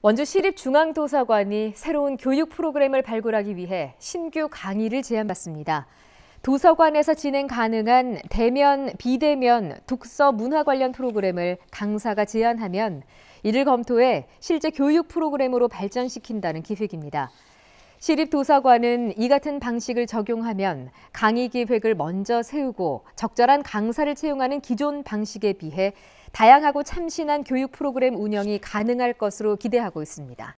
원주시립중앙도서관이 새로운 교육 프로그램을 발굴하기 위해 신규 강의를 제안받습니다. 도서관에서 진행 가능한 대면, 비대면, 독서 문화 관련 프로그램을 강사가 제안하면 이를 검토해 실제 교육 프로그램으로 발전시킨다는 기획입니다. 시립도서관은 이 같은 방식을 적용하면 강의 기획을 먼저 세우고 적절한 강사를 채용하는 기존 방식에 비해 다양하고 참신한 교육 프로그램 운영이 가능할 것으로 기대하고 있습니다.